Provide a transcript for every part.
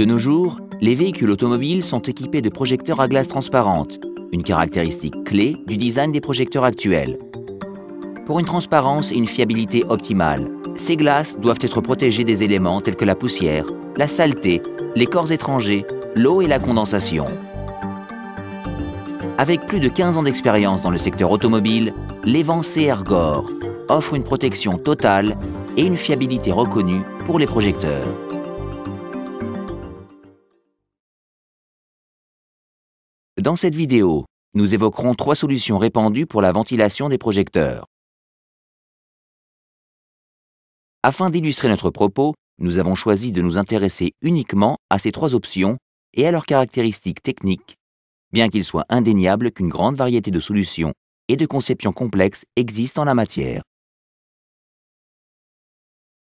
De nos jours, les véhicules automobiles sont équipés de projecteurs à glace transparente, une caractéristique clé du design des projecteurs actuels. Pour une transparence et une fiabilité optimales, ces glaces doivent être protégées des éléments tels que la poussière, la saleté, les corps étrangers, l'eau et la condensation. Avec plus de 15 ans d'expérience dans le secteur automobile, l'Event CR offre une protection totale et une fiabilité reconnue pour les projecteurs. Dans cette vidéo, nous évoquerons trois solutions répandues pour la ventilation des projecteurs. Afin d'illustrer notre propos, nous avons choisi de nous intéresser uniquement à ces trois options et à leurs caractéristiques techniques, bien qu'il soit indéniable qu'une grande variété de solutions et de conceptions complexes existent en la matière.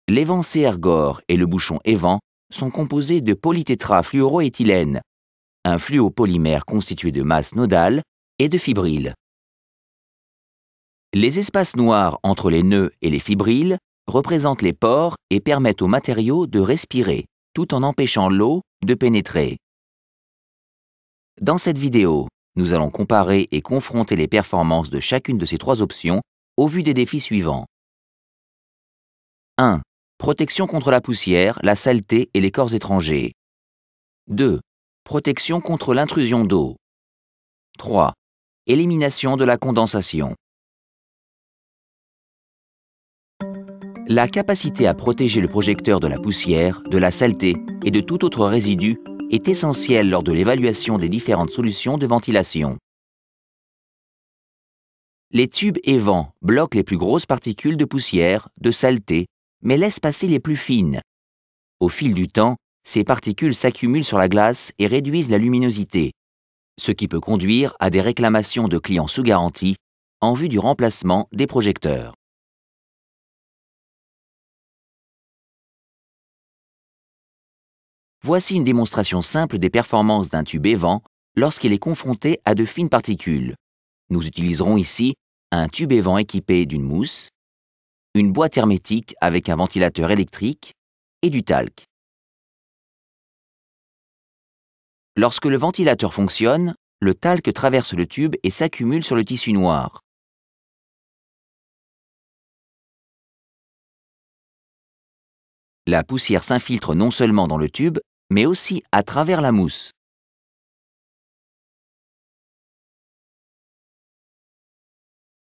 L'évent cr et le bouchon évent sont composés de polytétrafluoroéthylène, un fluo-polymère constitué de masses nodales et de fibrilles. Les espaces noirs entre les nœuds et les fibrilles représentent les pores et permettent aux matériaux de respirer, tout en empêchant l'eau de pénétrer. Dans cette vidéo, nous allons comparer et confronter les performances de chacune de ces trois options au vu des défis suivants. 1. Protection contre la poussière, la saleté et les corps étrangers. 2. Protection contre l'intrusion d'eau. 3. Élimination de la condensation. La capacité à protéger le projecteur de la poussière, de la saleté et de tout autre résidu est essentielle lors de l'évaluation des différentes solutions de ventilation. Les tubes et bloquent les plus grosses particules de poussière, de saleté, mais laissent passer les plus fines. Au fil du temps, ces particules s'accumulent sur la glace et réduisent la luminosité, ce qui peut conduire à des réclamations de clients sous garantie en vue du remplacement des projecteurs. Voici une démonstration simple des performances d'un tube évent lorsqu'il est confronté à de fines particules. Nous utiliserons ici un tube évent équipé d'une mousse, une boîte hermétique avec un ventilateur électrique et du talc. Lorsque le ventilateur fonctionne, le talc traverse le tube et s'accumule sur le tissu noir. La poussière s'infiltre non seulement dans le tube, mais aussi à travers la mousse.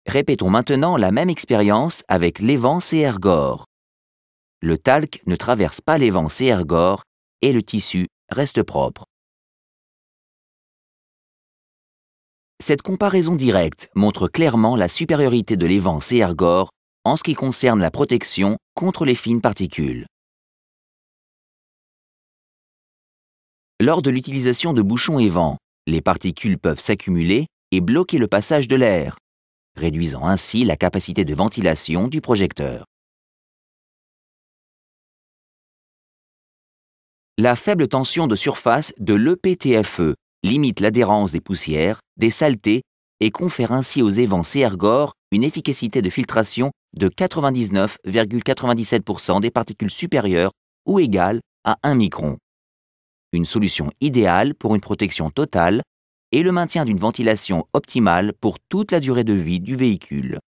Répétons maintenant la même expérience avec l'évent et ergore. Le talc ne traverse pas l'évent et et le tissu reste propre. Cette comparaison directe montre clairement la supériorité de l'évent et ergor en ce qui concerne la protection contre les fines particules. Lors de l'utilisation de bouchons et les particules peuvent s'accumuler et bloquer le passage de l'air, réduisant ainsi la capacité de ventilation du projecteur. La faible tension de surface de l'EPTFE limite l'adhérence des poussières, des saletés et confère ainsi aux évents cr une efficacité de filtration de 99,97% des particules supérieures ou égales à 1 micron. Une solution idéale pour une protection totale et le maintien d'une ventilation optimale pour toute la durée de vie du véhicule.